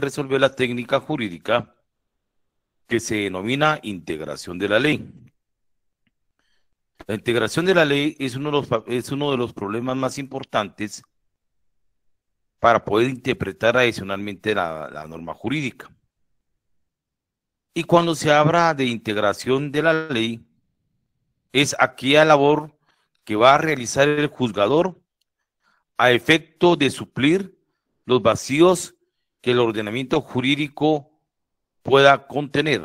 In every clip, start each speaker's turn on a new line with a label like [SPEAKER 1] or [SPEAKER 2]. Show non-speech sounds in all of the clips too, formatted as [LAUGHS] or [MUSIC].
[SPEAKER 1] resolver la técnica jurídica que se denomina integración de la ley. La integración de la ley es uno de los, es uno de los problemas más importantes para poder interpretar adicionalmente la, la norma jurídica. Y cuando se habla de integración de la ley, es aquella labor que va a realizar el juzgador a efecto de suplir los vacíos que el ordenamiento jurídico pueda contener.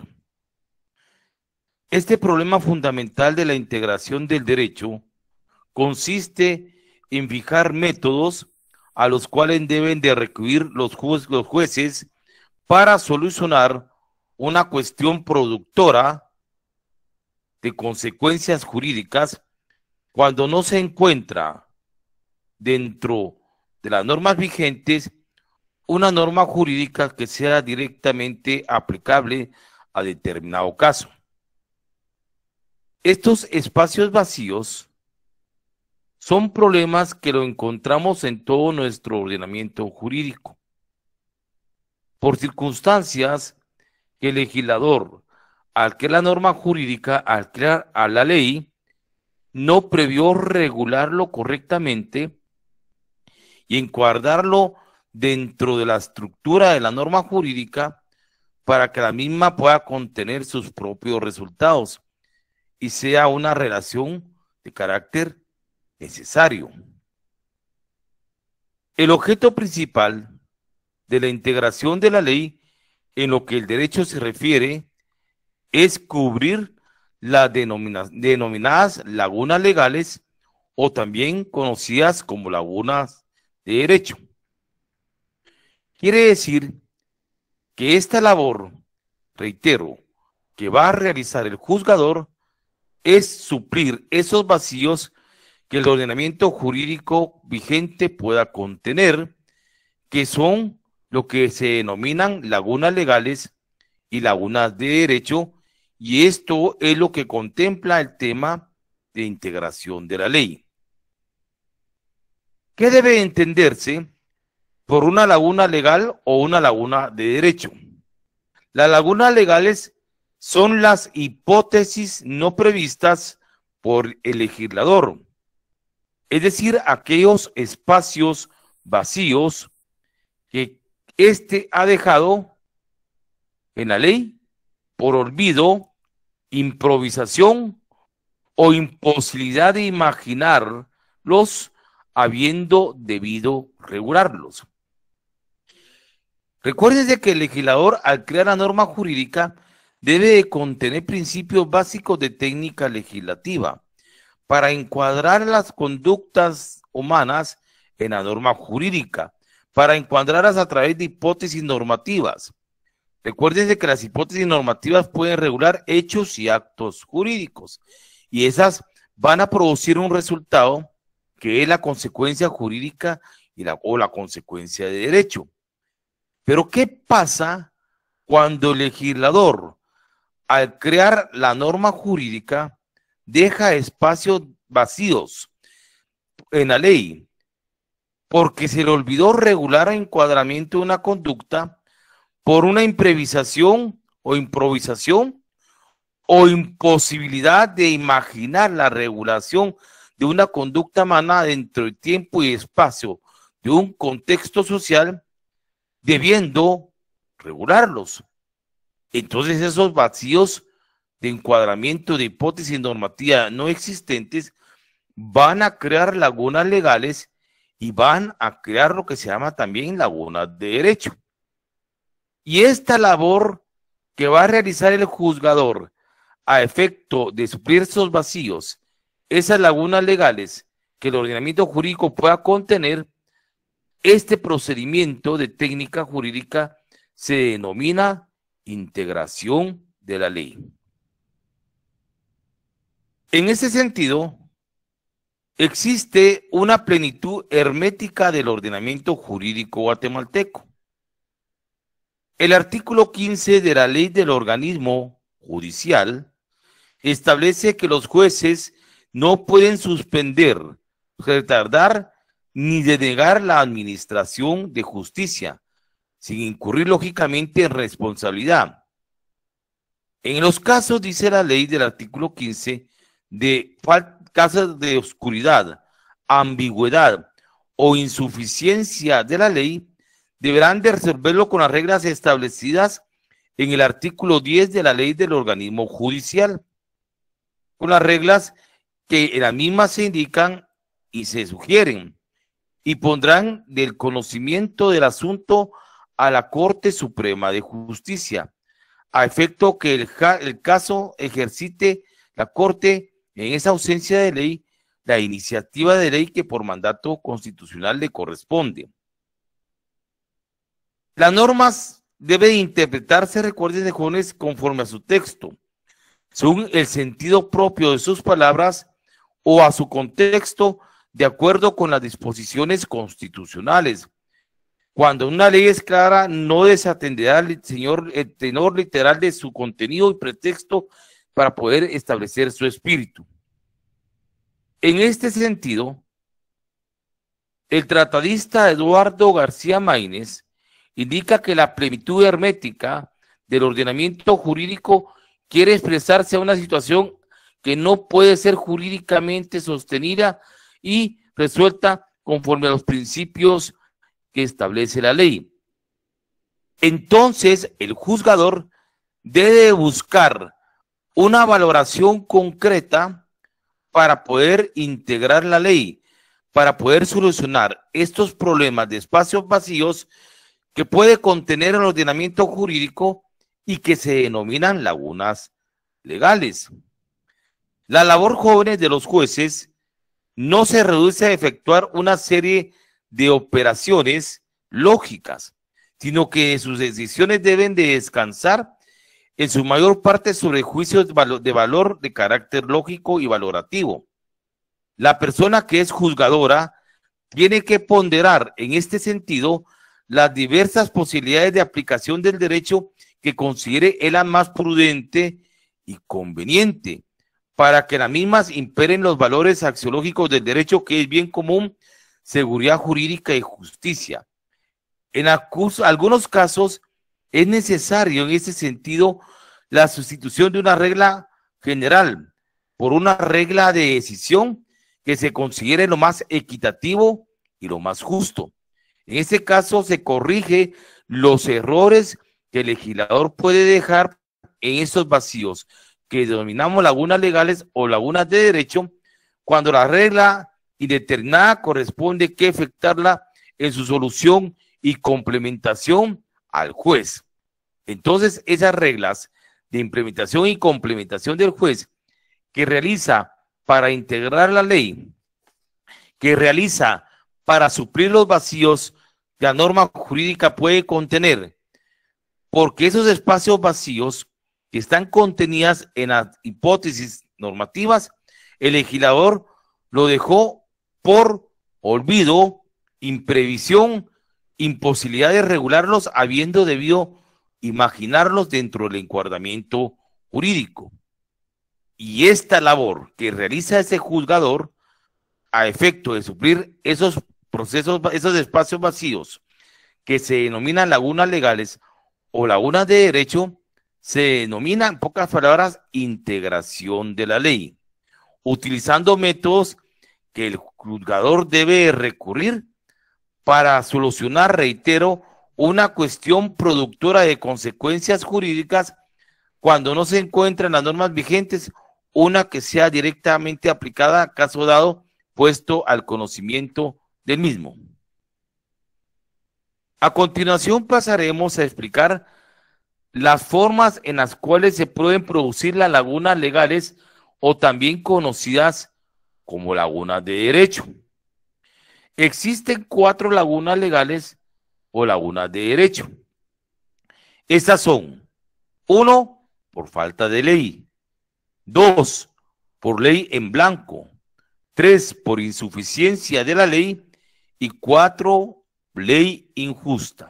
[SPEAKER 1] Este problema fundamental de la integración del derecho consiste en fijar métodos a los cuales deben de recurrir los, los jueces para solucionar una cuestión productora de consecuencias jurídicas cuando no se encuentra dentro de las normas vigentes una norma jurídica que sea directamente aplicable a determinado caso. Estos espacios vacíos son problemas que lo encontramos en todo nuestro ordenamiento jurídico. Por circunstancias que el legislador, al que la norma jurídica, al crear a la ley, no previó regularlo correctamente y encuadrarlo dentro de la estructura de la norma jurídica para que la misma pueda contener sus propios resultados y sea una relación de carácter necesario. El objeto principal de la integración de la ley en lo que el derecho se refiere es cubrir las denominadas lagunas legales o también conocidas como lagunas de derecho Quiere decir que esta labor, reitero, que va a realizar el juzgador es suplir esos vacíos que el ordenamiento jurídico vigente pueda contener, que son lo que se denominan lagunas legales y lagunas de derecho, y esto es lo que contempla el tema de integración de la ley. ¿Qué debe entenderse por una laguna legal o una laguna de derecho. Las lagunas legales son las hipótesis no previstas por el legislador, es decir, aquellos espacios vacíos que éste ha dejado en la ley por olvido, improvisación o imposibilidad de imaginarlos habiendo debido regularlos. Recuérdense que el legislador, al crear la norma jurídica, debe de contener principios básicos de técnica legislativa para encuadrar las conductas humanas en la norma jurídica, para encuadrarlas a través de hipótesis normativas. Recuérdense que las hipótesis normativas pueden regular hechos y actos jurídicos, y esas van a producir un resultado que es la consecuencia jurídica y o la consecuencia de derecho. Pero ¿qué pasa cuando el legislador, al crear la norma jurídica, deja espacios vacíos en la ley? Porque se le olvidó regular el encuadramiento de una conducta por una improvisación o improvisación o imposibilidad de imaginar la regulación de una conducta humana dentro del tiempo y espacio de un contexto social debiendo regularlos. Entonces esos vacíos de encuadramiento de hipótesis normativa no existentes van a crear lagunas legales y van a crear lo que se llama también lagunas de derecho. Y esta labor que va a realizar el juzgador a efecto de suplir esos vacíos, esas lagunas legales que el ordenamiento jurídico pueda contener, este procedimiento de técnica jurídica se denomina integración de la ley. En ese sentido, existe una plenitud hermética del ordenamiento jurídico guatemalteco. El artículo 15 de la ley del organismo judicial establece que los jueces no pueden suspender, retardar ni de negar la administración de justicia, sin incurrir lógicamente en responsabilidad. En los casos, dice la ley del artículo 15, de casos de oscuridad, ambigüedad o insuficiencia de la ley, deberán de resolverlo con las reglas establecidas en el artículo 10 de la ley del organismo judicial, con las reglas que en la misma se indican y se sugieren y pondrán del conocimiento del asunto a la Corte Suprema de Justicia, a efecto que el, caso ejercite la Corte en esa ausencia de ley la iniciativa de ley que por mandato constitucional le corresponde. Las normas deben interpretarse, recuerden de conforme a su texto, según el sentido propio de sus palabras o a su contexto de acuerdo con las disposiciones constitucionales. Cuando una ley es clara, no desatenderá el, señor, el tenor literal de su contenido y pretexto para poder establecer su espíritu. En este sentido, el tratadista Eduardo García Maínez indica que la plenitud hermética del ordenamiento jurídico quiere expresarse a una situación que no puede ser jurídicamente sostenida y resuelta conforme a los principios que establece la ley. Entonces, el juzgador debe buscar una valoración concreta para poder integrar la ley, para poder solucionar estos problemas de espacios vacíos que puede contener el ordenamiento jurídico y que se denominan lagunas legales. La labor joven de los jueces no se reduce a efectuar una serie de operaciones lógicas, sino que sus decisiones deben de descansar en su mayor parte sobre juicios de valor, de carácter lógico y valorativo. La persona que es juzgadora tiene que ponderar en este sentido las diversas posibilidades de aplicación del derecho que considere él más prudente y conveniente para que las mismas imperen los valores axiológicos del derecho que es bien común, seguridad jurídica y justicia. En algunos casos es necesario en ese sentido la sustitución de una regla general por una regla de decisión que se considere lo más equitativo y lo más justo. En ese caso se corrige los errores que el legislador puede dejar en esos vacíos, que denominamos lagunas legales o lagunas de derecho, cuando la regla indeterminada corresponde que afectarla en su solución y complementación al juez. Entonces, esas reglas de implementación y complementación del juez que realiza para integrar la ley, que realiza para suplir los vacíos que la norma jurídica puede contener, porque esos espacios vacíos que están contenidas en las hipótesis normativas, el legislador lo dejó por olvido, imprevisión, imposibilidad de regularlos, habiendo debido imaginarlos dentro del encuadramiento jurídico. Y esta labor que realiza ese juzgador a efecto de suplir esos procesos, esos espacios vacíos que se denominan lagunas legales o lagunas de derecho, se denomina, en pocas palabras, integración de la ley, utilizando métodos que el juzgador debe recurrir para solucionar, reitero, una cuestión productora de consecuencias jurídicas cuando no se encuentran las normas vigentes, una que sea directamente aplicada caso dado, puesto al conocimiento del mismo. A continuación pasaremos a explicar las formas en las cuales se pueden producir las lagunas legales o también conocidas como lagunas de derecho. Existen cuatro lagunas legales o lagunas de derecho. Estas son, uno, por falta de ley, dos, por ley en blanco, tres, por insuficiencia de la ley y cuatro, ley injusta.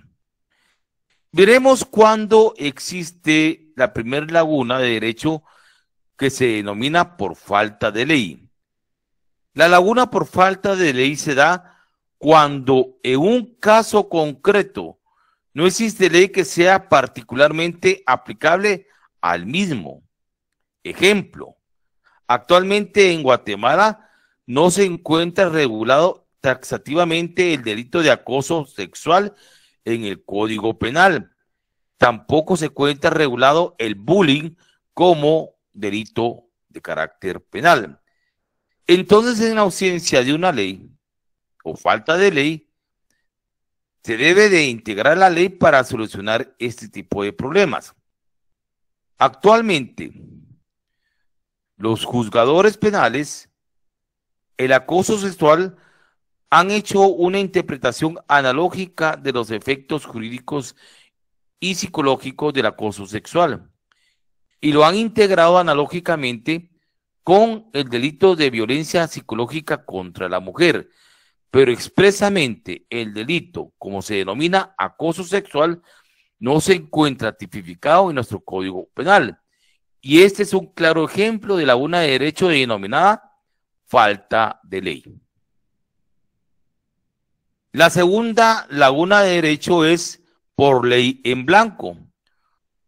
[SPEAKER 1] Veremos cuándo existe la primera laguna de derecho que se denomina por falta de ley. La laguna por falta de ley se da cuando en un caso concreto no existe ley que sea particularmente aplicable al mismo. Ejemplo, actualmente en Guatemala no se encuentra regulado taxativamente el delito de acoso sexual en el Código Penal. Tampoco se cuenta regulado el bullying como delito de carácter penal. Entonces, en ausencia de una ley o falta de ley, se debe de integrar la ley para solucionar este tipo de problemas. Actualmente, los juzgadores penales, el acoso sexual han hecho una interpretación analógica de los efectos jurídicos y psicológicos del acoso sexual y lo han integrado analógicamente con el delito de violencia psicológica contra la mujer, pero expresamente el delito, como se denomina acoso sexual, no se encuentra tipificado en nuestro Código Penal. Y este es un claro ejemplo de la una de derecho denominada falta de ley. La segunda laguna de derecho es por ley en blanco.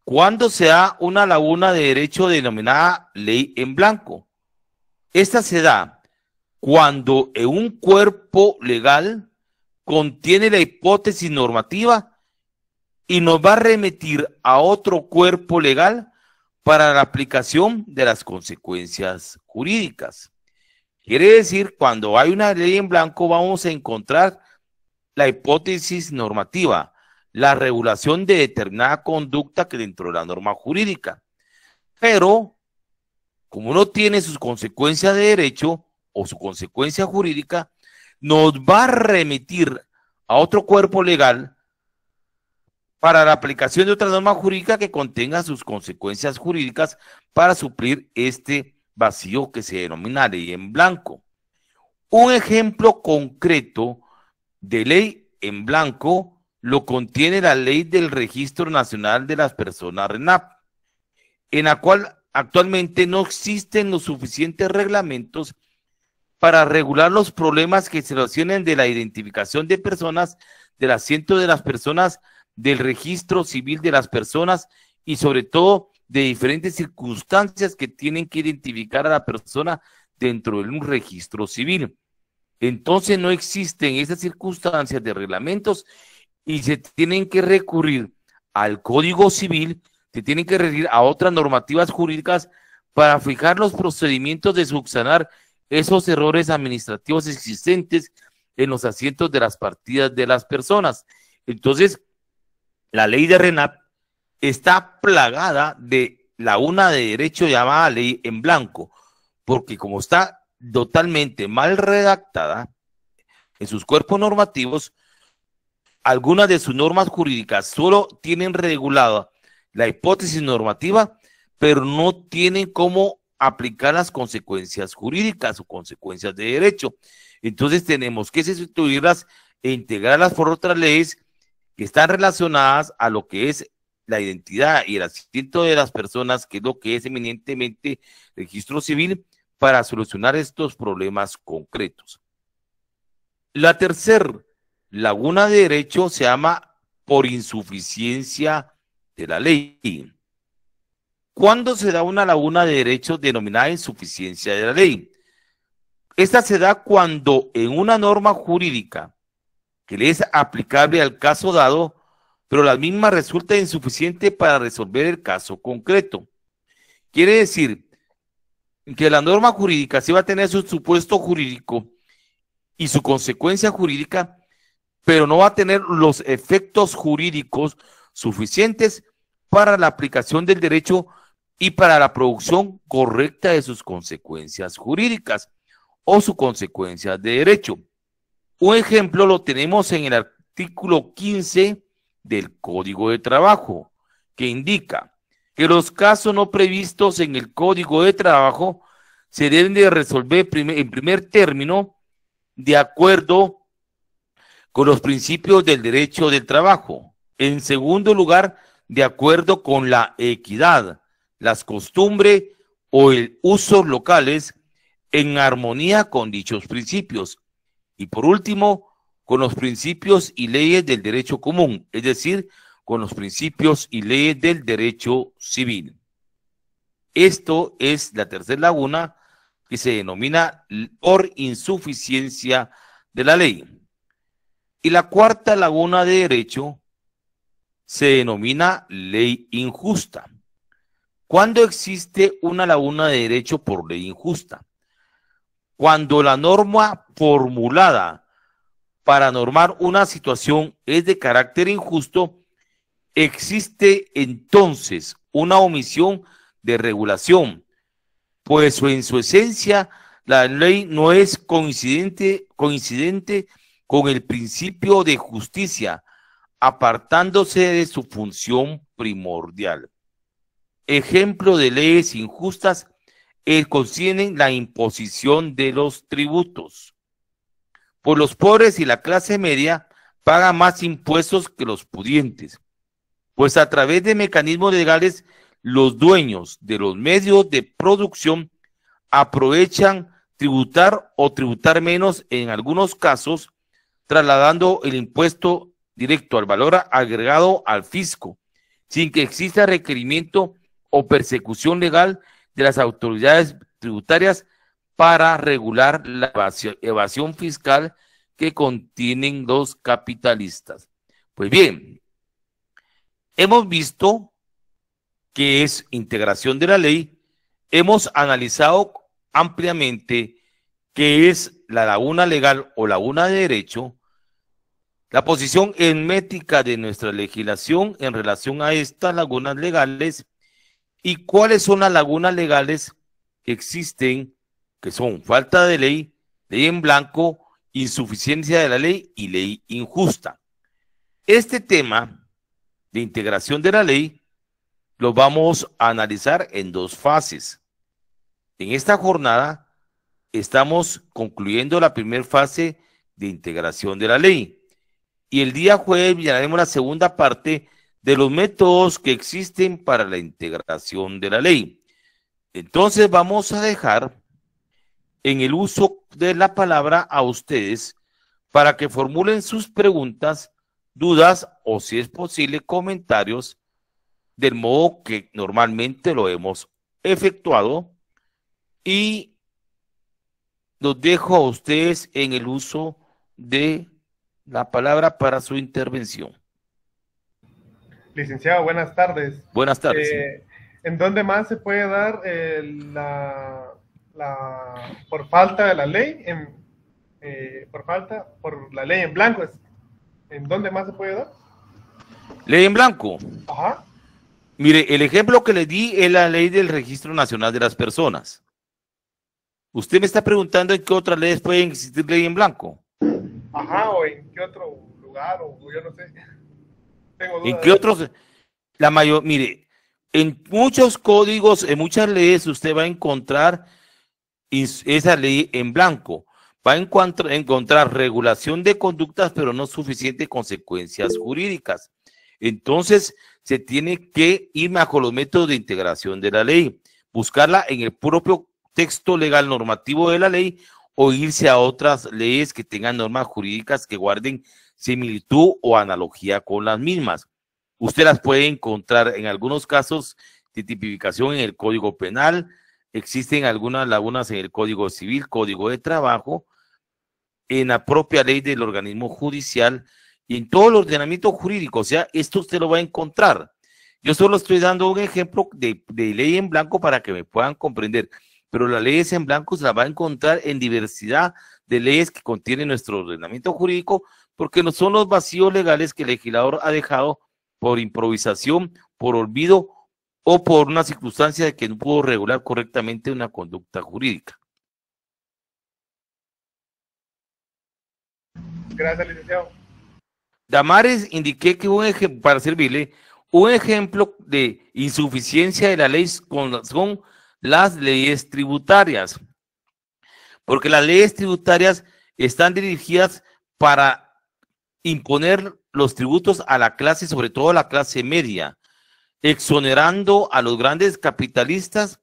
[SPEAKER 1] Cuando se da una laguna de derecho denominada ley en blanco, esta se da cuando un cuerpo legal contiene la hipótesis normativa y nos va a remitir a otro cuerpo legal para la aplicación de las consecuencias jurídicas. Quiere decir, cuando hay una ley en blanco vamos a encontrar la hipótesis normativa, la regulación de determinada conducta que dentro de la norma jurídica. Pero, como no tiene sus consecuencias de derecho o su consecuencia jurídica, nos va a remitir a otro cuerpo legal para la aplicación de otra norma jurídica que contenga sus consecuencias jurídicas para suplir este vacío que se denomina ley en blanco. Un ejemplo concreto de ley en blanco lo contiene la ley del Registro Nacional de las Personas RENAP, en la cual actualmente no existen los suficientes reglamentos para regular los problemas que se relacionen de la identificación de personas, del asiento de las personas, del registro civil de las personas y sobre todo de diferentes circunstancias que tienen que identificar a la persona dentro de un registro civil. Entonces no existen esas circunstancias de reglamentos y se tienen que recurrir al Código Civil, se tienen que recurrir a otras normativas jurídicas para fijar los procedimientos de subsanar esos errores administrativos existentes en los asientos de las partidas de las personas. Entonces, la ley de RENAP está plagada de la una de derecho llamada ley en blanco, porque como está totalmente mal redactada en sus cuerpos normativos, algunas de sus normas jurídicas solo tienen regulada la hipótesis normativa, pero no tienen cómo aplicar las consecuencias jurídicas o consecuencias de derecho. Entonces tenemos que sustituirlas e integrarlas por otras leyes que están relacionadas a lo que es la identidad y el asistimiento de las personas, que es lo que es eminentemente registro civil, para solucionar estos problemas concretos. La tercera laguna de derecho se llama por insuficiencia de la ley. ¿Cuándo se da una laguna de derecho denominada insuficiencia de la ley? Esta se da cuando en una norma jurídica que le es aplicable al caso dado, pero la misma resulta insuficiente para resolver el caso concreto. Quiere decir que la norma jurídica sí va a tener su supuesto jurídico y su consecuencia jurídica, pero no va a tener los efectos jurídicos suficientes para la aplicación del derecho y para la producción correcta de sus consecuencias jurídicas o su consecuencia de derecho. Un ejemplo lo tenemos en el artículo 15 del Código de Trabajo, que indica que los casos no previstos en el Código de Trabajo se deben de resolver en primer término de acuerdo con los principios del derecho del trabajo. En segundo lugar, de acuerdo con la equidad, las costumbres o el uso locales en armonía con dichos principios. Y por último, con los principios y leyes del derecho común, es decir, con los principios y leyes del derecho civil. Esto es la tercera laguna que se denomina por insuficiencia de la ley. Y la cuarta laguna de derecho se denomina ley injusta. ¿Cuándo existe una laguna de derecho por ley injusta? Cuando la norma formulada para normar una situación es de carácter injusto Existe entonces una omisión de regulación, pues en su esencia la ley no es coincidente, coincidente con el principio de justicia, apartándose de su función primordial. Ejemplo de leyes injustas es contienen la imposición de los tributos. Por los pobres y la clase media pagan más impuestos que los pudientes pues a través de mecanismos legales los dueños de los medios de producción aprovechan tributar o tributar menos en algunos casos, trasladando el impuesto directo al valor agregado al fisco, sin que exista requerimiento o persecución legal de las autoridades tributarias para regular la evasión fiscal que contienen los capitalistas. Pues bien, Hemos visto que es integración de la ley, hemos analizado ampliamente qué es la laguna legal o laguna de derecho, la posición hermética de nuestra legislación en relación a estas lagunas legales y cuáles son las lagunas legales que existen, que son falta de ley, ley en blanco, insuficiencia de la ley y ley injusta. Este tema de integración de la ley lo vamos a analizar en dos fases. En esta jornada estamos concluyendo la primera fase de integración de la ley y el día jueves haremos la segunda parte de los métodos que existen para la integración de la ley. Entonces vamos a dejar en el uso de la palabra a ustedes para que formulen sus preguntas dudas o, si es posible, comentarios del modo que normalmente lo hemos efectuado y los dejo a ustedes en el uso de la palabra para su intervención. Licenciado, buenas tardes. Buenas tardes. Eh, ¿En dónde más se puede dar eh, la, por falta de la ley? En, eh, por falta, por la ley en blanco. Es ¿En dónde más se puede dar? Ley en blanco. Ajá. Mire, el ejemplo que le di es la ley del Registro Nacional de las Personas. Usted me está preguntando en qué otras leyes pueden existir ley en blanco. Ajá, o en qué otro lugar, o yo no sé. [LAUGHS] Tengo dudas. ¿En qué otros? La mayor, mire, en muchos códigos, en muchas leyes, usted va a encontrar esa ley en blanco va a encontrar regulación de conductas, pero no suficientes consecuencias jurídicas. Entonces, se tiene que ir bajo los métodos de integración de la ley, buscarla en el propio texto legal normativo de la ley o irse a otras leyes que tengan normas jurídicas que guarden similitud o analogía con las mismas. Usted las puede encontrar en algunos casos de tipificación en el Código Penal, existen algunas lagunas en el Código Civil, Código de Trabajo, en la propia ley del organismo judicial y en todo el ordenamiento jurídico. O sea, esto usted lo va a encontrar. Yo solo estoy dando un ejemplo de, ley en blanco para que me puedan comprender, pero las leyes en blanco se las va a encontrar en diversidad de leyes que contiene nuestro ordenamiento jurídico, porque no son los vacíos legales que el legislador ha dejado por improvisación, por olvido o por una circunstancia de que no pudo regular correctamente una conducta jurídica. Gracias, licenciado. Damares indiqué que un ejemplo, para servirle, un ejemplo de insuficiencia de la ley con, son las leyes tributarias. Porque las leyes tributarias están dirigidas para imponer los tributos a la clase, sobre todo a la clase media, exonerando a los grandes capitalistas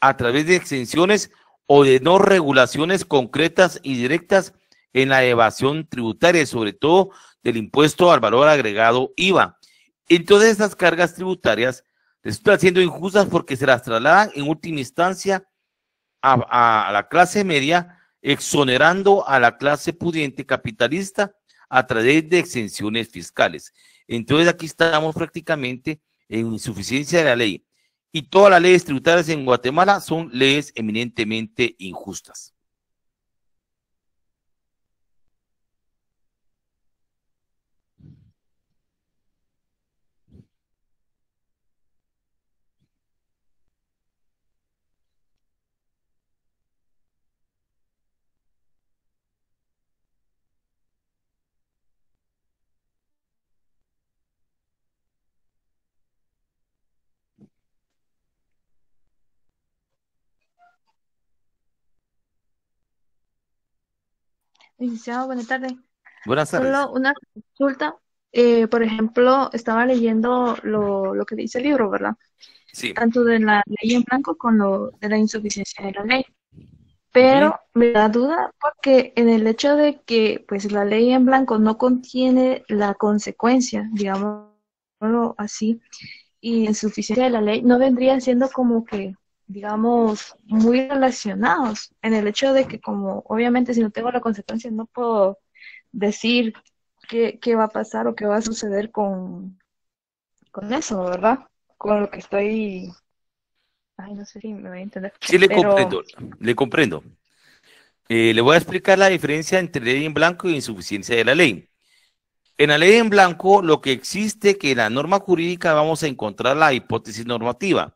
[SPEAKER 1] a través de exenciones o de no regulaciones concretas y directas en la evasión tributaria, sobre todo del impuesto al valor agregado IVA. Entonces, estas cargas tributarias resultan siendo injustas porque se las trasladan en última instancia a, a, la clase media, exonerando a la clase pudiente capitalista a través de exenciones fiscales. Entonces, aquí estamos prácticamente en insuficiencia de la ley. Y todas las leyes tributarias en Guatemala son leyes eminentemente injustas.
[SPEAKER 2] buenas tardes. Solo una consulta. Eh, por ejemplo, estaba leyendo lo, lo, que dice el libro, ¿verdad? Sí. Tanto de la ley en blanco como de la insuficiencia de la ley. Pero me da duda porque en el hecho de que pues la ley en blanco no contiene la consecuencia, digamos así, y la insuficiencia de la ley no vendría siendo como que digamos, muy relacionados en el hecho de que como obviamente si no tengo la consecuencia no puedo decir qué, va a pasar o qué va a suceder con, con eso, ¿verdad? Con lo que estoy... Ay, no sé si me voy a entender. Sí, le comprendo,
[SPEAKER 1] le eh, le voy a explicar la diferencia entre ley en blanco y insuficiencia de la ley. En la ley en blanco, lo que existe que en la norma jurídica vamos a encontrar la hipótesis normativa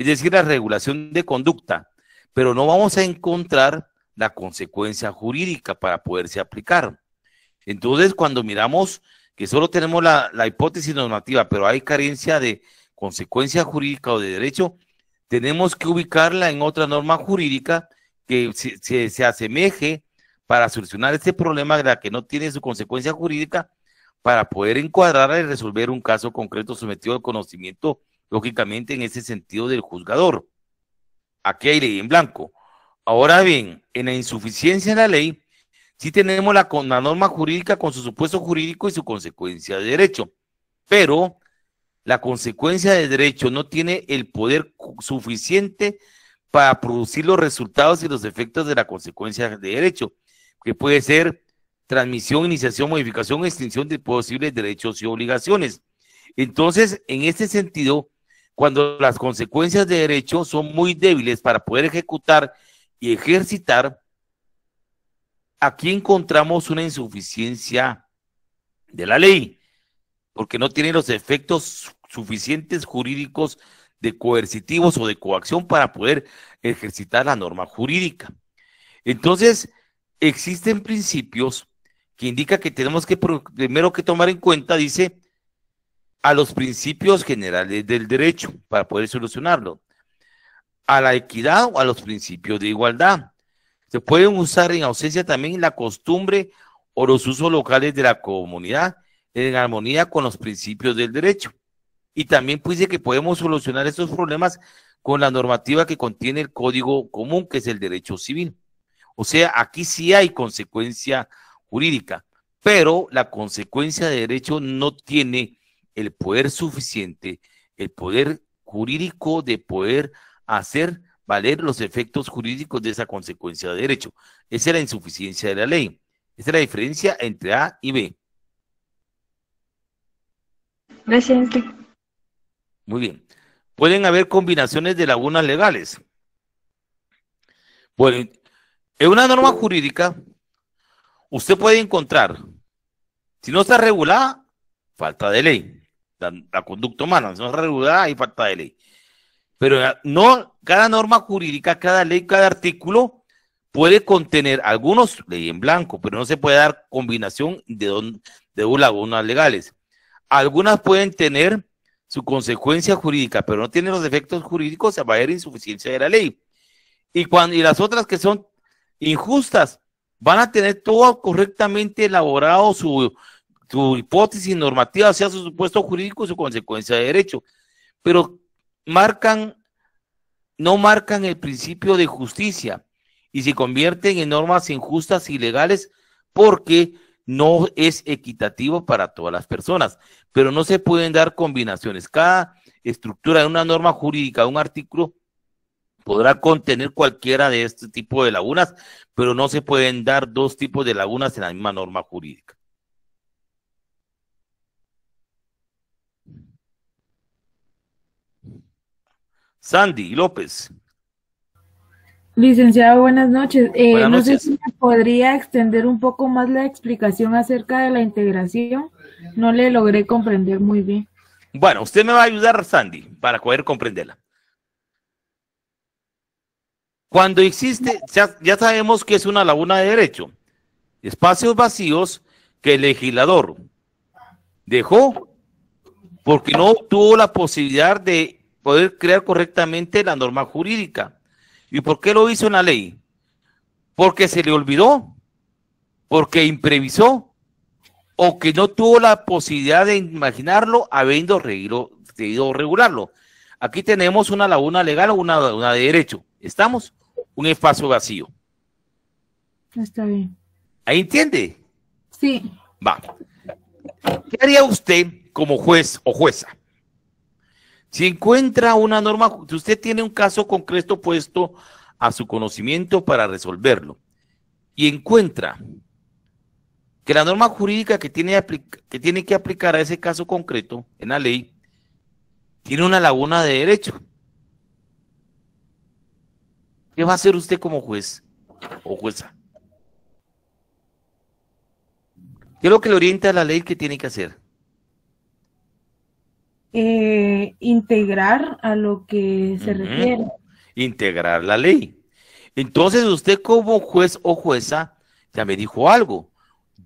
[SPEAKER 1] es decir, la regulación de conducta, pero no vamos a encontrar la consecuencia jurídica para poderse aplicar. Entonces, cuando miramos que solo tenemos la, hipótesis normativa, pero hay carencia de consecuencia jurídica o de derecho, tenemos que ubicarla en otra norma jurídica que se, asemeje para solucionar este problema de la que no tiene su consecuencia jurídica, para poder encuadrarla y resolver un caso concreto sometido al conocimiento lógicamente en ese sentido del juzgador. Aquí hay ley en blanco. Ahora bien, en la insuficiencia de la ley, sí tenemos la, la norma jurídica con su supuesto jurídico y su consecuencia de derecho, pero la consecuencia de derecho no tiene el poder suficiente para producir los resultados y los efectos de la consecuencia de derecho, que puede ser transmisión, iniciación, modificación, extinción de posibles derechos y obligaciones. Entonces, en este sentido, cuando las consecuencias de derecho son muy débiles para poder ejecutar y ejercitar, aquí encontramos una insuficiencia de la ley, porque no tiene los efectos suficientes jurídicos de coercitivos o de coacción para poder ejercitar la norma jurídica. Entonces, existen principios que indica que tenemos que primero que tomar en cuenta, dice, a los principios generales del derecho para poder solucionarlo, a la equidad o a los principios de igualdad. Se pueden usar en ausencia también la costumbre o los usos locales de la comunidad en armonía con los principios del derecho. Y también puse que podemos solucionar estos problemas con la normativa que contiene el Código Común, que es el derecho civil. O sea, aquí sí hay consecuencia jurídica, pero la consecuencia de derecho no tiene el poder suficiente, el poder jurídico de poder hacer valer los efectos jurídicos de esa consecuencia de derecho. Esa es la insuficiencia de la ley. Esa es la diferencia entre A y B. Gracias, Muy bien. Pueden haber combinaciones de lagunas legales. Bueno, en una norma jurídica, usted puede encontrar, si no está regulada, falta de ley la, conducta humana, no es regulada, hay falta de ley. Pero eh, no, cada norma jurídica, cada ley, cada artículo puede contener algunos, ley en blanco, pero no se puede dar combinación de, don, de dos lagunas legales. Algunas pueden tener su consecuencia jurídica, pero no tienen los efectos jurídicos va a mayor insuficiencia de la ley. Y, y las otras que son injustas van a tener todo correctamente elaborado su, su hipótesis normativa sea su supuesto jurídico su consecuencia de derecho, pero marcan, no marcan el principio de justicia y se convierten en normas injustas y legales porque no es equitativo para todas las personas, pero no se pueden dar combinaciones. Cada estructura de una norma jurídica, un artículo, podrá contener cualquiera de este tipo de lagunas, pero no se pueden dar dos tipos de lagunas en la misma norma jurídica. Sandy López.
[SPEAKER 2] Licenciado, buenas noches. Eh, no sé si me podría extender un poco más la explicación acerca de la integración. No le logré comprender muy bien.
[SPEAKER 1] Bueno, usted me va a ayudar, Sandy, para poder comprenderla. Cuando existe, ya, ya sabemos que es una laguna de derecho, espacios vacíos que el legislador dejó porque no tuvo la posibilidad de poder crear correctamente la norma jurídica. ¿Y por qué lo hizo en la ley? Porque se le olvidó, porque imprevisó, o que no tuvo la posibilidad de imaginarlo habiendo regularlo. Aquí tenemos una laguna legal o una, laguna de derecho. Estamos un espacio vacío.
[SPEAKER 2] Está bien.
[SPEAKER 1] ¿Ahí entiende? Sí. Va. ¿Qué haría usted como juez o jueza? Si encuentra una norma, si usted tiene un caso concreto puesto a su conocimiento para resolverlo y encuentra que la norma jurídica que tiene, que tiene que aplicar a ese caso concreto en la ley tiene una laguna de derecho, ¿qué va a hacer usted como juez o jueza? ¿Qué es lo que le orienta a la ley que tiene que hacer?
[SPEAKER 2] Eh, integrar a lo que se refiere.
[SPEAKER 1] Integrar la ley. Entonces usted como juez o jueza ya me dijo algo.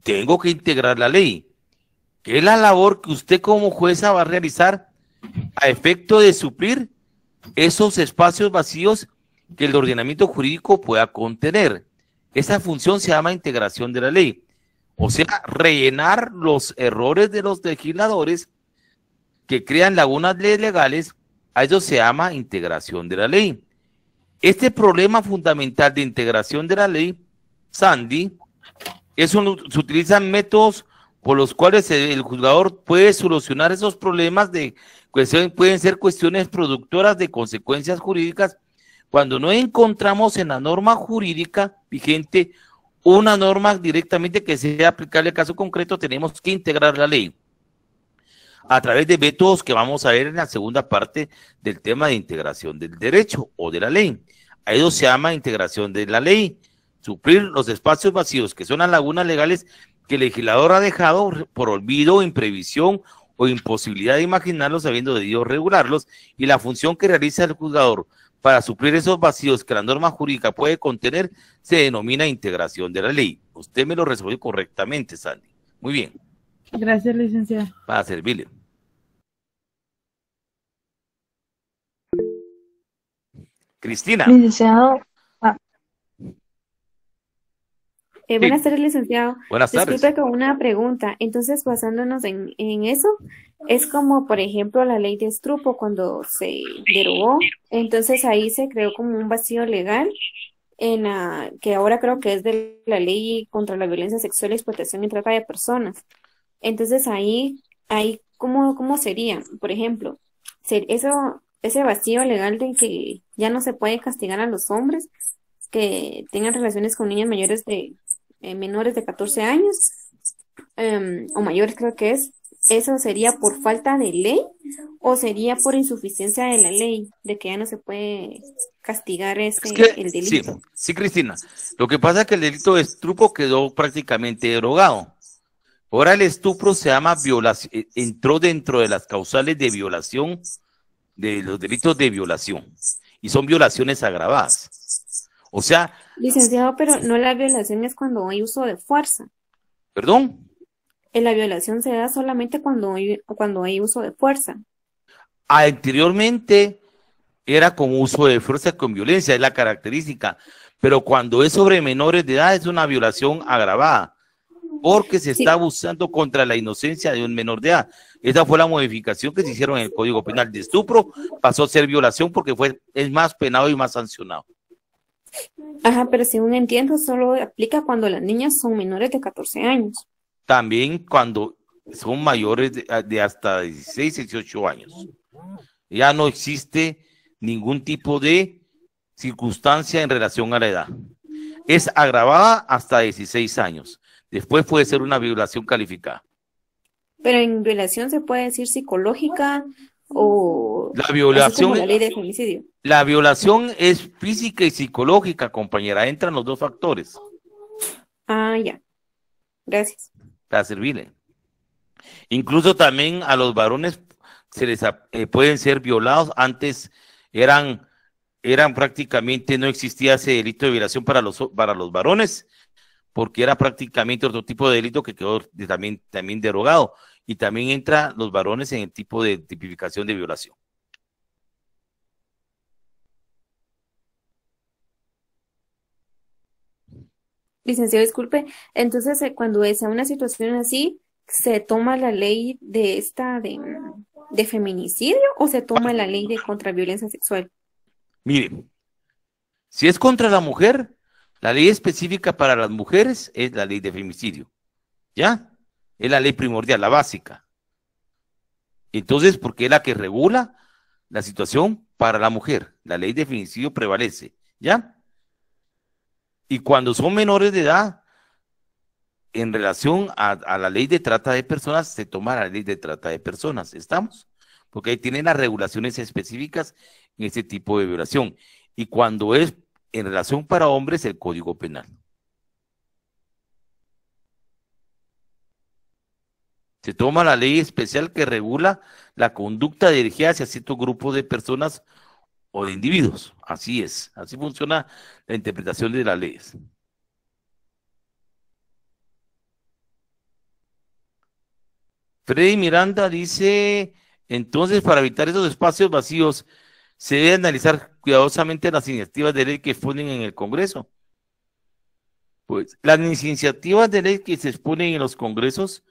[SPEAKER 1] Tengo que integrar la ley. ¿Qué es la labor que usted como jueza va a realizar a efecto de suplir esos espacios vacíos que el ordenamiento jurídico pueda contener? Esa función se llama integración de la ley. O sea, rellenar los errores de los legisladores que crean lagunas legales, a eso se llama integración de la ley. Este problema fundamental de integración de la ley, Sandy, es se utilizan métodos por los cuales el juzgador puede solucionar esos problemas de pueden ser cuestiones productoras de consecuencias jurídicas cuando no encontramos en la norma jurídica vigente una norma directamente que sea aplicable al caso concreto, tenemos que integrar la ley a través de métodos que vamos a ver en la segunda parte del tema de integración del derecho o de la ley. A ello se llama integración de la ley, suplir los espacios vacíos que son las lagunas legales que el legislador ha dejado por olvido, imprevisión o imposibilidad de imaginarlos habiendo debido regularlos y la función que realiza el juzgador para suplir esos vacíos que la norma jurídica puede contener se denomina integración de la ley. Usted me lo resolvió correctamente, Sandy. Muy bien.
[SPEAKER 2] Gracias, licenciado.
[SPEAKER 1] Para servirle.
[SPEAKER 2] Cristina. Licenciado. Ah. Eh, buenas tardes, licenciado. Buenas tardes. Disculpe con una pregunta. Entonces, basándonos en, eso, es como, por ejemplo, la ley de estrupo cuando se derogó. Entonces, ahí se creó como un vacío legal en la, que ahora creo que es de la ley contra la violencia sexual, explotación y trata de personas. Entonces ahí, ¿cómo, cómo sería? Por ejemplo, eso, ese vacío legal de que ya no se puede castigar a los hombres que tengan relaciones con niñas mayores de eh, menores de 14 años em, o mayores creo que es eso sería por falta de ley o sería por insuficiencia de la ley de que ya no se puede castigar ese el delito
[SPEAKER 1] sí, Cristina lo que pasa es que el delito de truco quedó prácticamente derogado Ahora el estupro se llama violación, eh, entró dentro de las causales de violación, de los delitos de violación, y son violaciones agravadas. O sea...
[SPEAKER 2] Licenciado, pero no la violación es cuando hay uso de fuerza. ¿Perdón? Eh, la violación se da solamente cuando hay, cuando hay uso de fuerza.
[SPEAKER 1] Ah, anteriormente era con uso de fuerza con violencia, es la característica, pero cuando es sobre menores de edad es una violación agravada porque se está abusando contra la inocencia de un menor de edad. Esa fue la modificación que se hicieron en el Código Penal de estupro, pasó a ser violación porque fue es más penado y más sancionado.
[SPEAKER 2] Ajá, pero según entiendo, solo aplica cuando las niñas son menores de 14 años.
[SPEAKER 1] También cuando son mayores de, ah, de hasta 16, 18 años. Ya no existe ningún tipo de circunstancia en relación a la edad. Es agravada hasta 16 años. Después puede ser una violación calificada.
[SPEAKER 2] Pero en violación se puede decir psicológica
[SPEAKER 1] o la violación la ley
[SPEAKER 2] de homicidio.
[SPEAKER 1] La violación es física y psicológica, compañera, entran los dos factores.
[SPEAKER 2] Ah, ya. Gracias.
[SPEAKER 1] Para servirle. Incluso también a los varones se les eh, pueden ser violados. Antes eran eran prácticamente no existía ese delito de violación para los para los varones porque era prácticamente otro tipo de delito que quedó también, también derogado. Y también entra los varones en el tipo de tipificación de violación.
[SPEAKER 2] Licenciado, disculpe. Entonces, eh, cuando es una situación así, ¿se toma la ley de esta de, de feminicidio o se toma la ley de contra violencia sexual?
[SPEAKER 1] Mire, si es contra la mujer, la ley específica para las mujeres es la ley de femicidio. ¿Ya? Es la ley primordial, la básica. Entonces, porque es la que regula la situación para la mujer. La ley de femicidio prevalece. ¿Ya? Y cuando son menores de edad, en relación a, a, la ley de trata de personas, se toma la ley de trata de personas. ¿Estamos? Porque ahí tienen las regulaciones específicas en este tipo de violación. Y cuando es en relación para hombres el Código Penal. Se toma la ley especial que regula la conducta dirigida hacia ciertos grupos de personas o de individuos. Así es, así funciona la interpretación de las leyes. Freddy Miranda dice, entonces para evitar esos espacios vacíos, se debe analizar cuidadosamente las iniciativas de ley que exponen en el Congreso. Pues las iniciativas de ley que se exponen en los congresos,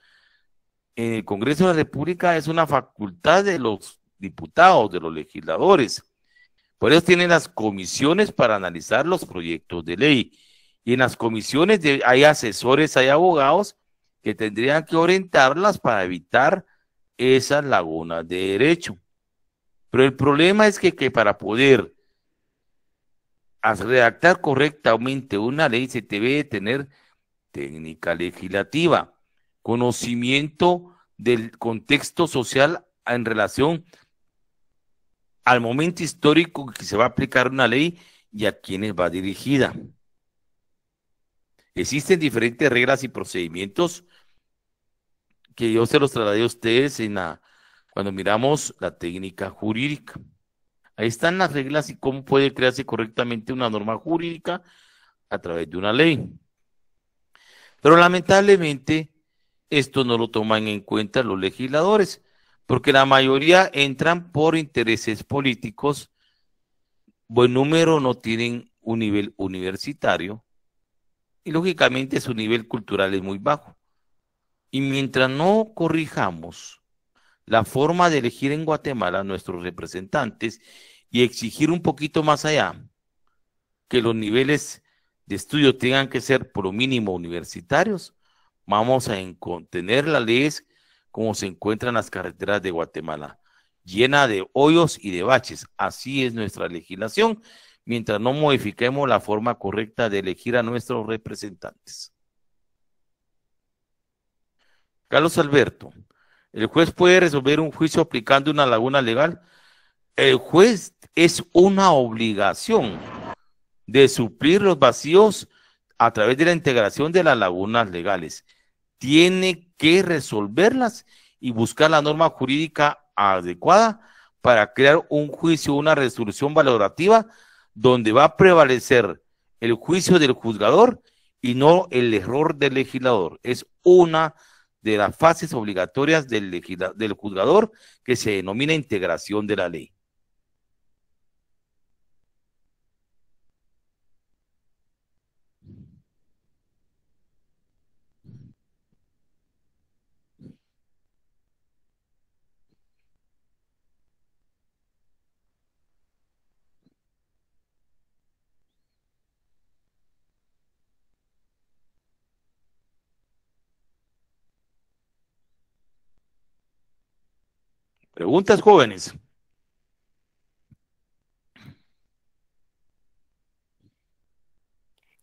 [SPEAKER 1] en el Congreso de la República es una facultad de los diputados, de los legisladores. Por eso tienen las comisiones para analizar los proyectos de ley. Y en las comisiones hay asesores, hay abogados que tendrían que orientarlas para evitar esas lagunas de derecho. Pero el problema es que, para poder redactar correctamente una ley se debe tener técnica legislativa, conocimiento del contexto social en relación al momento histórico que se va a aplicar una ley y a quienes va dirigida. Existen diferentes reglas y procedimientos que yo se los trasladé a ustedes en la cuando miramos la técnica jurídica. Ahí están las reglas y cómo puede crearse correctamente una norma jurídica a través de una ley. Pero lamentablemente esto no lo toman en cuenta los legisladores, porque la mayoría entran por intereses políticos, buen número no tienen un nivel universitario y lógicamente su nivel cultural es muy bajo. Y mientras no corrijamos la forma de elegir en Guatemala a nuestros representantes y exigir un poquito más allá que los niveles de estudio tengan que ser por lo mínimo universitarios, vamos a contener las leyes como se encuentran las carreteras de Guatemala, llena de hoyos y de baches. Así es nuestra legislación, mientras no modifiquemos la forma correcta de elegir a nuestros representantes. Carlos Alberto, el juez puede resolver un juicio aplicando una laguna legal. El juez es una obligación de suplir los vacíos a través de la integración de las lagunas legales. Tiene que resolverlas y buscar la norma jurídica adecuada para crear un juicio, una resolución valorativa donde va a prevalecer el juicio del juzgador y no el error del legislador. Es una de las fases obligatorias del, del juzgador que se denomina integración de la ley. Preguntas jóvenes.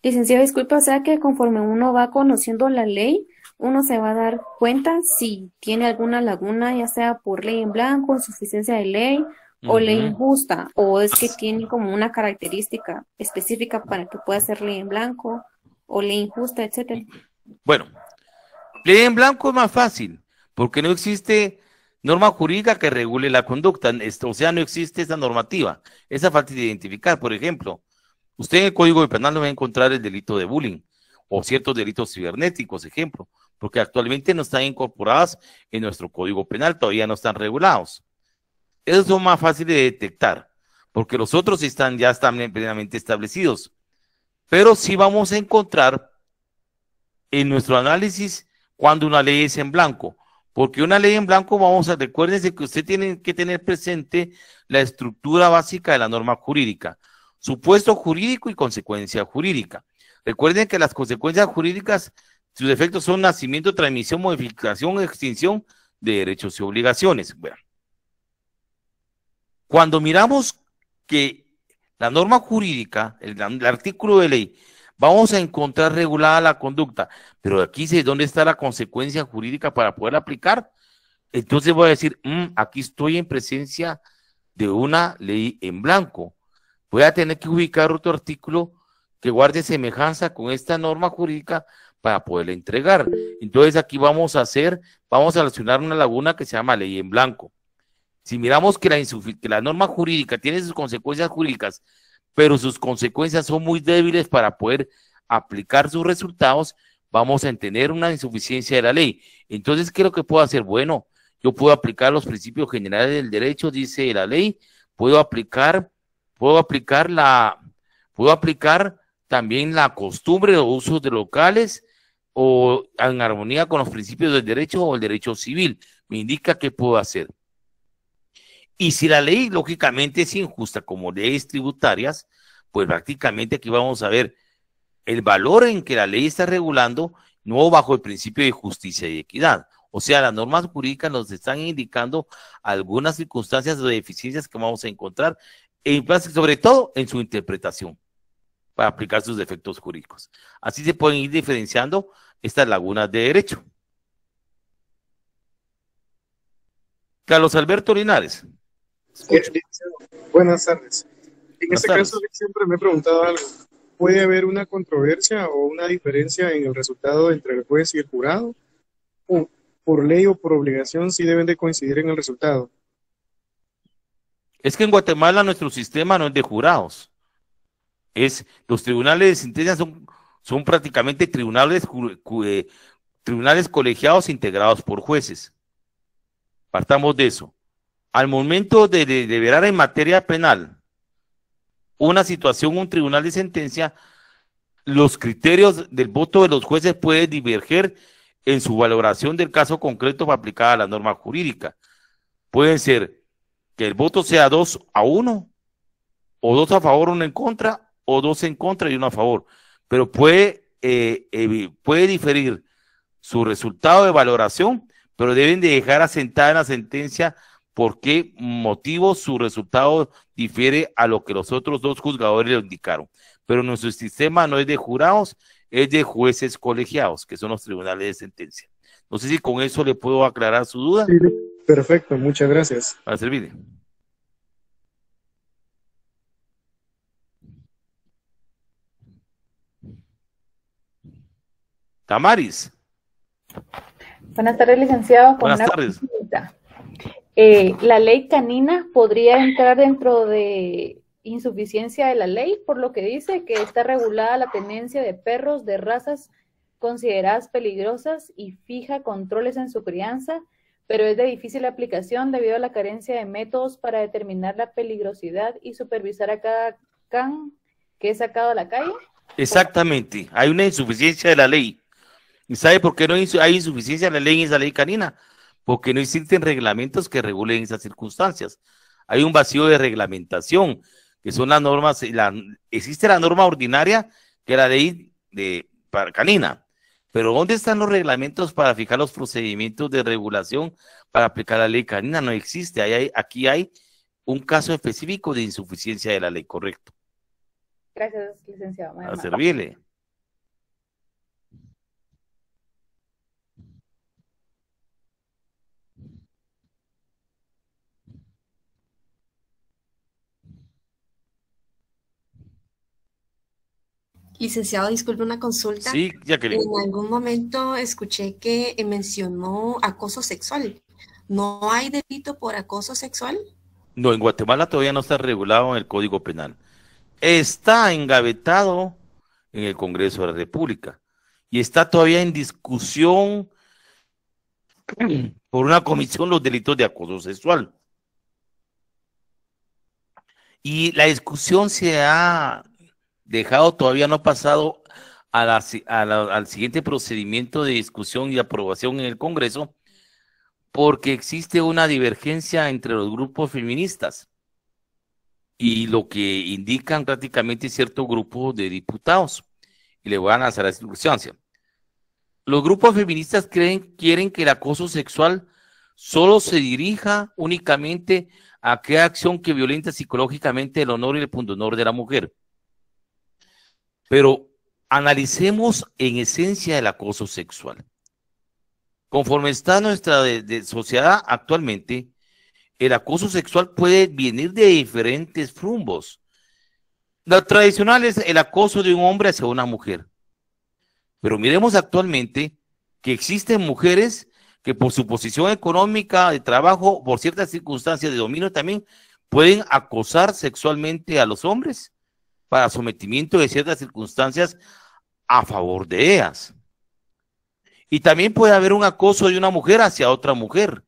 [SPEAKER 2] Licenciado, disculpa, o sea que conforme uno va conociendo la ley, uno se va a dar cuenta si tiene alguna laguna, ya sea por ley en blanco, insuficiencia de ley o ley injusta, o es que tiene como una característica específica para que pueda ser ley en blanco o ley injusta, etcétera.
[SPEAKER 1] Bueno, ley en blanco es más fácil, porque no existe norma jurídica que regule la conducta. O sea, no existe esa normativa. Esa falta de identificar, por ejemplo, usted en el Código Penal no va a encontrar el delito de bullying o ciertos delitos cibernéticos, ejemplo, porque actualmente no están incorporadas en nuestro Código Penal, todavía no están regulados. Esos son más fácil de detectar, porque los otros están ya están plenamente establecidos. Pero sí vamos a encontrar en nuestro análisis cuando una ley es en blanco, porque una ley en blanco, vamos a, recuérdense que usted tiene que tener presente la estructura básica de la norma jurídica, supuesto jurídico y consecuencia jurídica. Recuerden que las consecuencias jurídicas, sus efectos son nacimiento, transmisión, modificación, extinción de derechos y obligaciones. Bueno, cuando miramos que la norma jurídica, el artículo de ley, vamos a encontrar regulada la conducta, pero aquí sé dónde está la consecuencia jurídica para poder aplicar. Entonces voy a decir, mm, aquí estoy en presencia de una ley en blanco. Voy a tener que ubicar otro artículo que guarde semejanza con esta norma jurídica para poderla entregar. Entonces aquí vamos a hacer, vamos a relacionar una laguna que se llama ley en blanco. Si miramos que la norma jurídica tiene sus consecuencias jurídicas pero sus consecuencias son muy débiles para poder aplicar sus resultados, vamos a tener una insuficiencia de la ley. Entonces, ¿qué es lo que puedo hacer? Bueno, yo puedo aplicar los principios generales del derecho, dice la ley, puedo aplicar, puedo aplicar la, puedo aplicar también la costumbre o usos de locales o en armonía con los principios del derecho o el derecho civil. Me indica qué puedo hacer. Y si la ley lógicamente es injusta como leyes tributarias, pues prácticamente aquí vamos a ver el valor en que la ley está regulando, no bajo el principio de justicia y equidad. O sea, las normas jurídicas nos están indicando algunas circunstancias o deficiencias que vamos a encontrar, en, sobre todo en su interpretación, para aplicar sus defectos jurídicos. Así se pueden ir diferenciando estas lagunas de derecho. Carlos Alberto Linares. Buenas tardes.
[SPEAKER 2] En este caso siempre me he preguntado algo. ¿Puede haber una controversia o una diferencia en el resultado entre el juez y el jurado? ¿O por ley o por obligación sí deben de coincidir en el resultado?
[SPEAKER 1] Es que en Guatemala nuestro sistema no es de jurados. Es, los tribunales de sentencia son, son prácticamente tribunales, eh, tribunales colegiados integrados por jueces. Partamos de eso al momento de deliberar en materia penal una situación, un tribunal de sentencia, los criterios del voto de los jueces pueden diverger en su valoración del caso concreto para a la norma jurídica. Pueden ser que el voto sea dos a uno, o dos a favor, uno en contra, o dos en contra y uno a favor. Pero puede, eh, puede diferir su resultado de valoración, pero deben de dejar asentada en la sentencia por qué motivo su resultado difiere a lo que los otros dos juzgadores le indicaron. Pero nuestro sistema no es de jurados, es de jueces colegiados, que son los tribunales de sentencia. No sé si con eso le puedo aclarar su duda.
[SPEAKER 2] perfecto, muchas gracias.
[SPEAKER 1] Para servir. Tamaris.
[SPEAKER 2] Buenas tardes, licenciado. Buenas tardes. Eh, la ley canina podría entrar dentro de insuficiencia de la ley, por lo que dice que está regulada la tenencia de perros de razas consideradas peligrosas y fija controles en su crianza, pero es de difícil aplicación debido a la carencia de métodos para determinar la peligrosidad y supervisar a cada can que es sacado a la calle.
[SPEAKER 1] Exactamente, hay una insuficiencia de la ley. ¿Y sabe por qué no hay insuficiencia de la ley en esa ley canina? porque no existen reglamentos que regulen esas circunstancias. Hay un vacío de reglamentación, que son las normas, existe la norma ordinaria, que es la ley de, para canina, pero ¿dónde están los reglamentos para fijar los procedimientos de regulación para aplicar la ley canina? No existe. aquí hay un caso específico de insuficiencia de la ley, correcto.
[SPEAKER 2] Gracias, licenciado. A servirle. Licenciado, disculpe una consulta. Sí, ya que En algún momento escuché que mencionó acoso sexual. ¿No hay delito por acoso sexual?
[SPEAKER 1] No, en Guatemala todavía no está regulado en el Código Penal. Está engavetado en el Congreso de la República y está todavía en discusión [CLEARS THROAT] por una comisión los delitos de acoso sexual. Y la discusión se ha dejado todavía no ha pasado a al siguiente procedimiento de discusión y aprobación en el Congreso porque existe una divergencia entre los grupos feministas y lo que indican prácticamente cierto grupo de diputados. Y le voy a lanzar la discusión. Los grupos feministas creen, quieren que el acoso sexual solo se dirija únicamente a aquella acción que violenta psicológicamente el honor y el pundonor de la mujer. Pero analicemos en esencia el acoso sexual. Conforme está nuestra sociedad actualmente, el acoso sexual puede venir de diferentes rumbos. La tradicional es el acoso de un hombre hacia una mujer. Pero miremos actualmente que existen mujeres que por su posición económica, de trabajo, por ciertas circunstancias de dominio también, pueden acosar sexualmente a los hombres para sometimiento de ciertas circunstancias a favor de ellas. Y también puede haber un acoso de una mujer hacia otra mujer,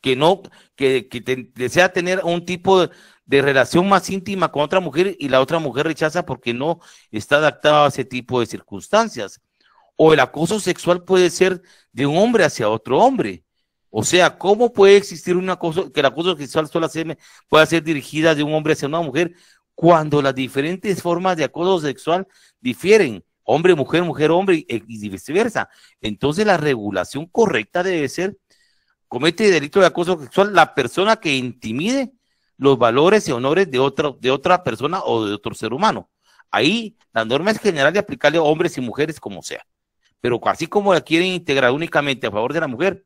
[SPEAKER 1] que no, que, desea tener un tipo de, relación más íntima con otra mujer y la otra mujer rechaza porque no está adaptada a ese tipo de circunstancias. O el acoso sexual puede ser de un hombre hacia otro hombre. O sea, ¿cómo puede existir un acoso, que el acoso sexual solo se, pueda ser dirigida de un hombre hacia una mujer cuando las diferentes formas de acoso sexual difieren, hombre, mujer, mujer, hombre eh, y viceversa. Entonces la regulación correcta debe ser, comete delito de acoso sexual la persona que intimide los valores y honores de otra, de otra persona o de otro ser humano. Ahí la norma es general de aplicarle a hombres y mujeres como sea. Pero así como la quieren integrar únicamente a favor de la mujer,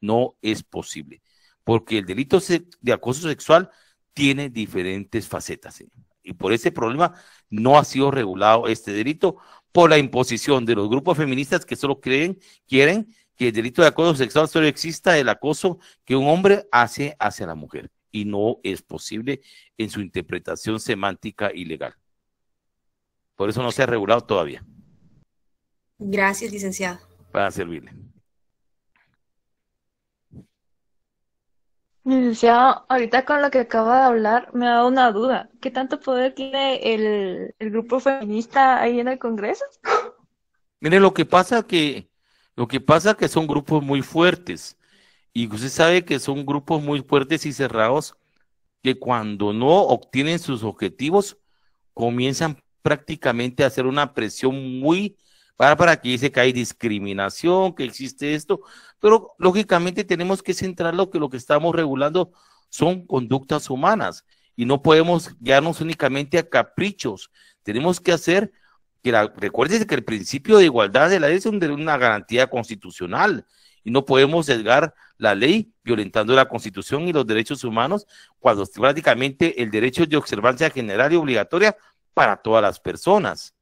[SPEAKER 1] no es posible. Porque el delito de acoso sexual tiene diferentes facetas y por ese problema no ha sido regulado este delito por la imposición de los grupos feministas que solo creen, quieren que el delito de acoso sexual solo exista el acoso que un hombre hace hacia la mujer y no es posible en su interpretación semántica y legal. Por eso no se ha regulado todavía.
[SPEAKER 2] Gracias, licenciado. Para servirle. Licenciado, ahorita con lo que acaba de hablar me da una duda. ¿Qué tanto poder tiene el, el grupo feminista ahí en el Congreso?
[SPEAKER 1] Mire, lo que pasa que lo que pasa que son grupos muy fuertes y usted sabe que son grupos muy fuertes y cerrados que cuando no obtienen sus objetivos comienzan prácticamente a hacer una presión muy para, para que dice que hay discriminación, que existe esto, pero lógicamente tenemos que centrar lo que lo que estamos regulando son conductas humanas y no podemos guiarnos únicamente a caprichos. Tenemos que hacer que la, que el principio de igualdad de la ley es una garantía constitucional y no podemos sesgar la ley violentando la constitución y los derechos humanos cuando prácticamente el derecho de observancia general y obligatoria para todas las personas.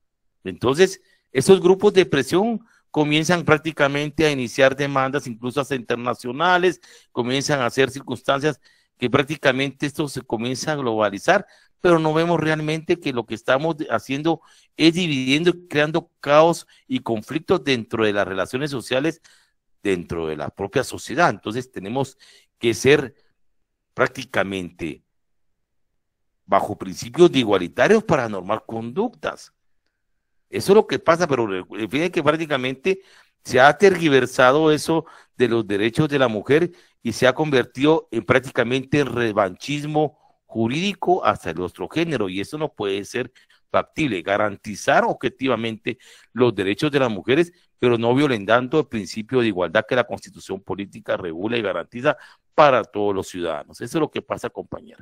[SPEAKER 1] Entonces, esos grupos de presión comienzan prácticamente a iniciar demandas incluso hasta internacionales, comienzan a hacer circunstancias que prácticamente esto se comienza a globalizar, pero no vemos realmente que lo que estamos haciendo es dividiendo y creando caos y conflictos dentro de las relaciones sociales, dentro de la propia sociedad. Entonces tenemos que ser prácticamente bajo principios de igualitarios para normar conductas. Eso es lo que pasa, pero eh, fíjense que prácticamente se ha tergiversado eso de los derechos de la mujer y se ha convertido en prácticamente en revanchismo jurídico hasta el otro género y eso no puede ser factible, garantizar objetivamente los derechos de las mujeres, pero no violentando el principio de igualdad que la constitución política regula y garantiza para todos los ciudadanos. Eso es lo que pasa, compañera.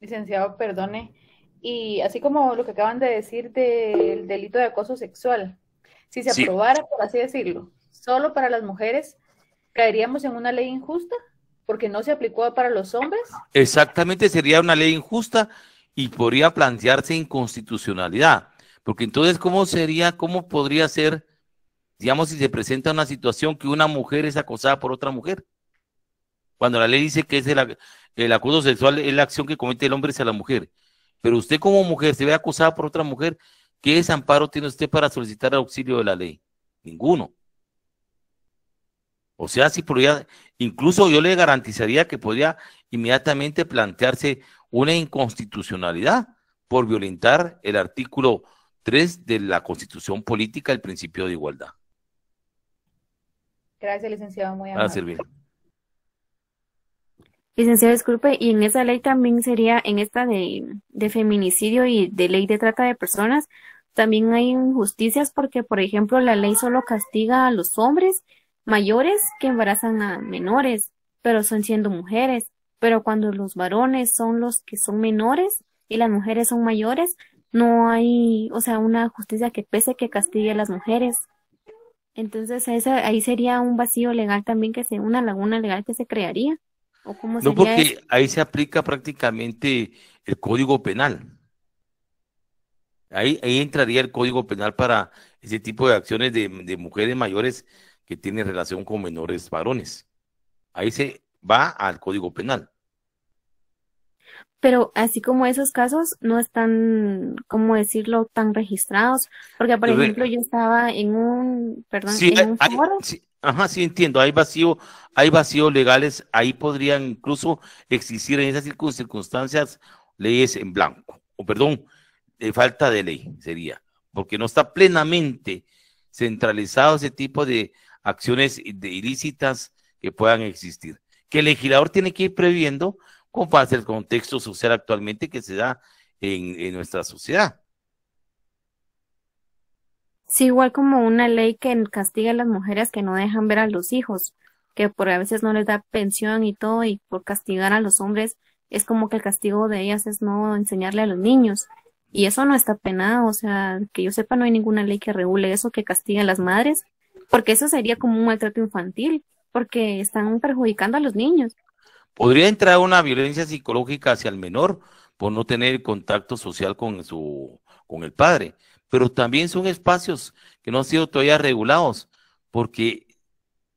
[SPEAKER 2] licenciado, perdone, y así como lo que acaban de decir del delito de acoso sexual, si se aprobara, por así decirlo, solo para las mujeres, ¿caeríamos en una ley injusta? Porque no se aplicó para los hombres.
[SPEAKER 1] Exactamente, sería una ley injusta y podría plantearse inconstitucionalidad. Porque entonces, ¿cómo sería, cómo podría ser, digamos, si se presenta una situación que una mujer es acosada por otra mujer? Cuando la ley dice que es la el acoso sexual es la acción que comete el hombre hacia la mujer. Pero usted como mujer se ve acusada por otra mujer, ¿qué desamparo tiene usted para solicitar el auxilio de la ley? Ninguno. O sea, si incluso yo le garantizaría que podría inmediatamente plantearse una inconstitucionalidad por violentar el artículo 3 de la Constitución Política, el principio de igualdad.
[SPEAKER 2] Gracias, licenciado. Muy amable. Licenciado, disculpe, y en esa ley también sería, en esta de, feminicidio y de ley de trata de personas, también hay injusticias porque, por ejemplo, la ley solo castiga a los hombres mayores que embarazan a menores, pero son siendo mujeres. Pero cuando los varones son los que son menores y las mujeres son mayores, no hay, o sea, una justicia que pese que castigue a las mujeres. Entonces, ahí sería un vacío legal también que se, una laguna legal que se crearía no, porque
[SPEAKER 1] ahí se aplica prácticamente el código penal. Ahí, entraría el código penal para ese tipo de acciones de, mujeres mayores que tienen relación con menores varones. Ahí se va al código penal.
[SPEAKER 2] Pero así como esos casos no están, ¿cómo decirlo?, tan registrados. Porque, por ejemplo, yo estaba en un, perdón, en un Sí,
[SPEAKER 1] Ajá, sí entiendo, hay vacío, hay vacíos legales, ahí podrían incluso existir en esas circunstancias leyes en blanco, o perdón, de eh, falta de ley sería, porque no está plenamente centralizado ese tipo de acciones de ilícitas que puedan existir, que el legislador tiene que ir previendo con base al contexto social actualmente que se da en nuestra sociedad.
[SPEAKER 2] Sí, igual como una ley que castiga a las mujeres que no dejan ver a los hijos, que por a veces no les da pensión y todo, y por castigar a los hombres es como que el castigo de ellas es no enseñarle a los niños. Y eso no está penado, o sea, que yo sepa no hay ninguna ley que regule eso, que castigue a las madres, porque eso sería como un maltrato infantil, porque están perjudicando a los niños.
[SPEAKER 1] Podría entrar una violencia psicológica hacia el menor por no tener contacto social con su con el padre, pero también son espacios que no han sido todavía regulados, porque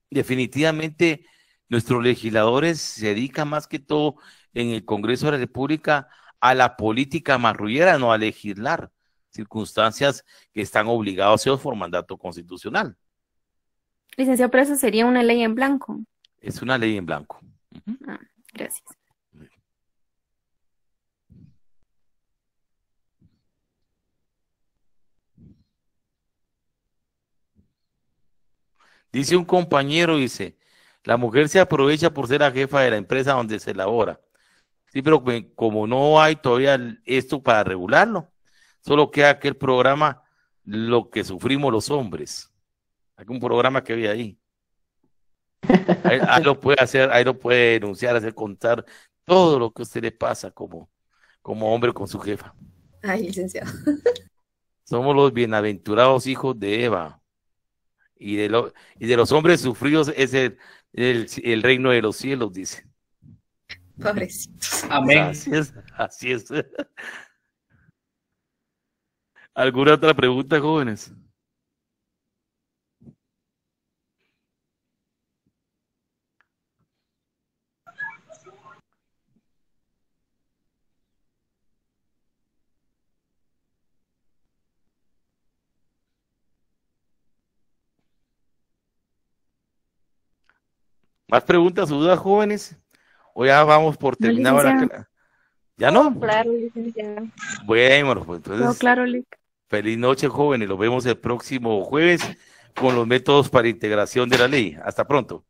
[SPEAKER 1] definitivamente nuestros legisladores se dedican más que todo en el Congreso de la República a la política marrullera, no a legislar circunstancias que están obligados a hacer por mandato constitucional.
[SPEAKER 2] Licenciado, pero eso sería una ley en blanco.
[SPEAKER 1] Es una ley en blanco. Ah, gracias. Dice un compañero, dice, la mujer se aprovecha por ser la jefa de la empresa donde se elabora. Sí, pero como no hay todavía esto para regularlo, solo queda aquel programa Lo que sufrimos los hombres. Hay un programa que había ahí. Ahí, lo puede hacer, ahí lo puede denunciar, hacer contar todo lo que a usted le pasa como, como hombre con su jefa.
[SPEAKER 2] Ay, licenciado.
[SPEAKER 1] Somos los bienaventurados hijos de Eva y de, los y de los hombres sufridos es el, reino de los cielos, dice. Pobrecitos. Amén. así es. [LAUGHS] ¿Alguna otra pregunta, jóvenes? ¿Más preguntas o dudas, jóvenes? ¿O ya vamos por terminar? ¿Ya no? Claro,
[SPEAKER 2] licenciado.
[SPEAKER 1] Bueno, pues entonces. No, claro, Feliz noche, jóvenes. Nos vemos el próximo jueves con los métodos para integración de la ley. Hasta pronto.